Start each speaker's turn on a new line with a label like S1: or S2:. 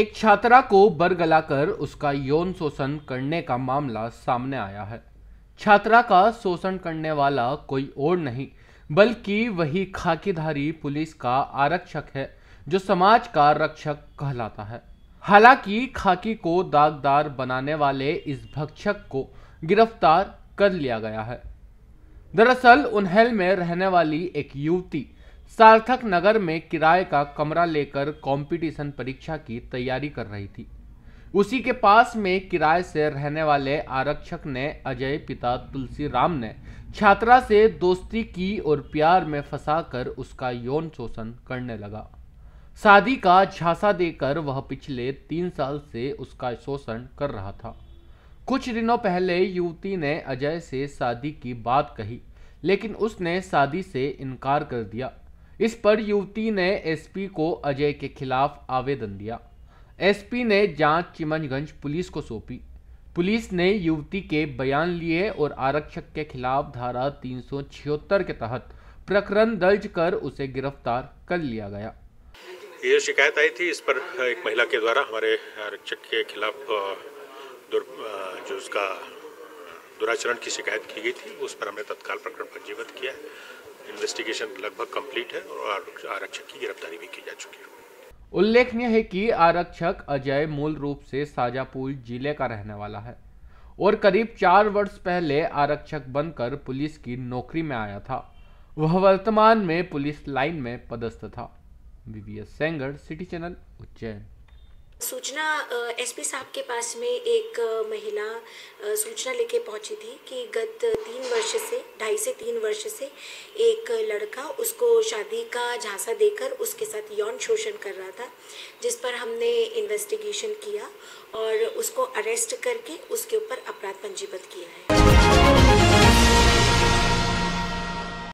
S1: एक छात्रा को बरगलाकर उसका यौन शोषण करने का मामला सामने आया है छात्रा का शोषण करने वाला कोई और नहीं बल्कि वही खाकीधारी पुलिस का आरक्षक है जो समाज का रक्षक कहलाता है हालांकि खाकी को दागदार बनाने वाले इस भक्षक को गिरफ्तार कर लिया गया है दरअसल उन्हेल में रहने वाली एक युवती सार्थक नगर में किराए का कमरा लेकर कंपटीशन परीक्षा की तैयारी कर रही थी उसी के पास में किराए से रहने वाले आरक्षक ने अजय पिता तुलसी राम ने छात्रा से दोस्ती की और प्यार में फंसाकर उसका यौन शोषण करने लगा शादी का झांसा देकर वह पिछले तीन साल से उसका शोषण कर रहा था कुछ दिनों पहले युवती ने अजय से शादी की बात कही लेकिन उसने शादी से इनकार कर दिया इस पर युवती ने एसपी को अजय के खिलाफ आवेदन दिया एसपी ने जांच चिमनगंज पुलिस को सौंपी पुलिस ने युवती के बयान लिए और आरक्षक के खिलाफ धारा तीन के तहत प्रकरण दर्ज कर उसे गिरफ्तार कर लिया गया
S2: ये शिकायत आई थी इस पर एक महिला के द्वारा हमारे आरक्षक के खिलाफ जो उसका दुराचरण की शिकायत की गई थी उस पर हमने तत्काल प्रकरण पंजीबद्ध किया इन्वेस्टिगेशन लगभग कंप्लीट है और आरक्षक की गिरफ्तारी भी की जा चुकी है
S1: उल्लेखनीय है कि आरक्षक अजय मूल रूप से साजापुर जिले का रहने वाला है और करीब चार वर्ष पहले आरक्षक बनकर पुलिस की नौकरी में आया था वह वर्तमान में पुलिस लाइन में पदस्थ था VVS Sengar city channel Ujjain
S3: सूचना एसपी साहब के पास में एक महिला सूचना लेके पहुंची थी कि गत तीन वर्ष से ढाई से तीन वर्ष से एक लड़का उसको शादी का झांसा देकर उसके साथ यौन शोषण कर रहा था जिस पर हमने इन्वेस्टिगेशन किया और उसको अरेस्ट करके उसके ऊपर अपराध पंजीबद्ध किया है